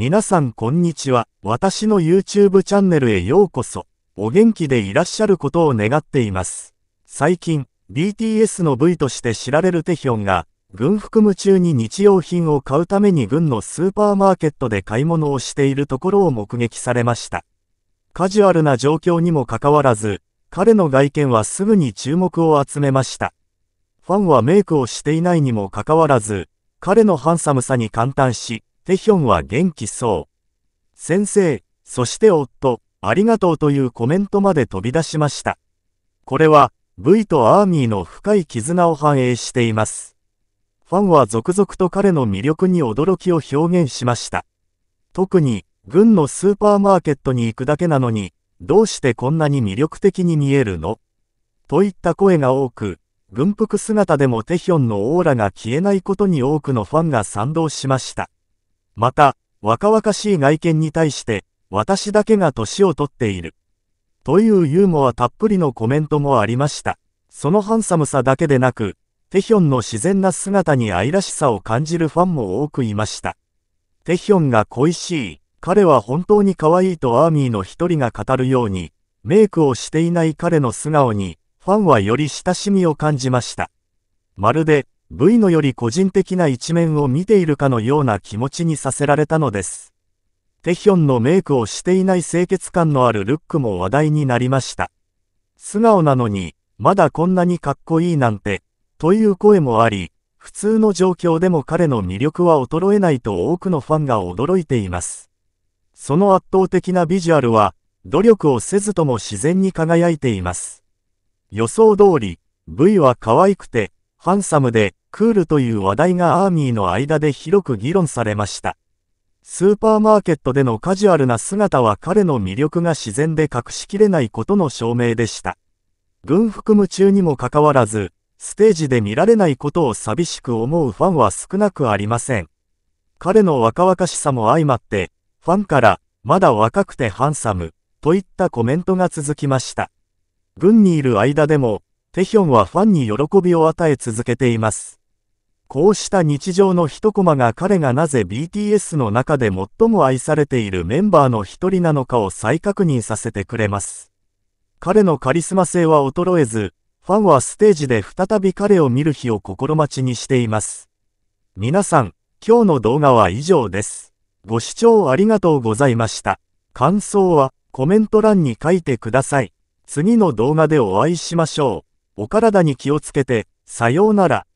皆さんこんにちは。私の YouTube チャンネルへようこそ。お元気でいらっしゃることを願っています。最近、BTS の V として知られるテヒョンが、軍服務中に日用品を買うために軍のスーパーマーケットで買い物をしているところを目撃されました。カジュアルな状況にもかかわらず、彼の外見はすぐに注目を集めました。ファンはメイクをしていないにもかかわらず、彼のハンサムさに感嘆し、テヒョンは元気そう。先生、そして夫、ありがとうというコメントまで飛び出しました。これは、V とアーミーの深い絆を反映しています。ファンは続々と彼の魅力に驚きを表現しました。特に、軍のスーパーマーケットに行くだけなのに、どうしてこんなに魅力的に見えるのといった声が多く、軍服姿でもテヒョンのオーラが消えないことに多くのファンが賛同しました。また、若々しい外見に対して、私だけが年をとっている。というユーモアたっぷりのコメントもありました。そのハンサムさだけでなく、テヒョンの自然な姿に愛らしさを感じるファンも多くいました。テヒョンが恋しい、彼は本当に可愛いとアーミーの一人が語るように、メイクをしていない彼の素顔に、ファンはより親しみを感じました。まるで、V のより個人的な一面を見ているかのような気持ちにさせられたのです。テヒョンのメイクをしていない清潔感のあるルックも話題になりました。素顔なのに、まだこんなにかっこいいなんて、という声もあり、普通の状況でも彼の魅力は衰えないと多くのファンが驚いています。その圧倒的なビジュアルは、努力をせずとも自然に輝いています。予想通り、V は可愛くて、ハンサムで、クールという話題がアーミーの間で広く議論されました。スーパーマーケットでのカジュアルな姿は彼の魅力が自然で隠しきれないことの証明でした。軍服務中にもかかわらず、ステージで見られないことを寂しく思うファンは少なくありません。彼の若々しさも相まって、ファンから、まだ若くてハンサム、といったコメントが続きました。軍にいる間でも、テヒョンはファンに喜びを与え続けています。こうした日常の一コマが彼がなぜ BTS の中で最も愛されているメンバーの一人なのかを再確認させてくれます。彼のカリスマ性は衰えず、ファンはステージで再び彼を見る日を心待ちにしています。皆さん、今日の動画は以上です。ご視聴ありがとうございました。感想はコメント欄に書いてください。次の動画でお会いしましょう。お体に気をつけて、さようなら。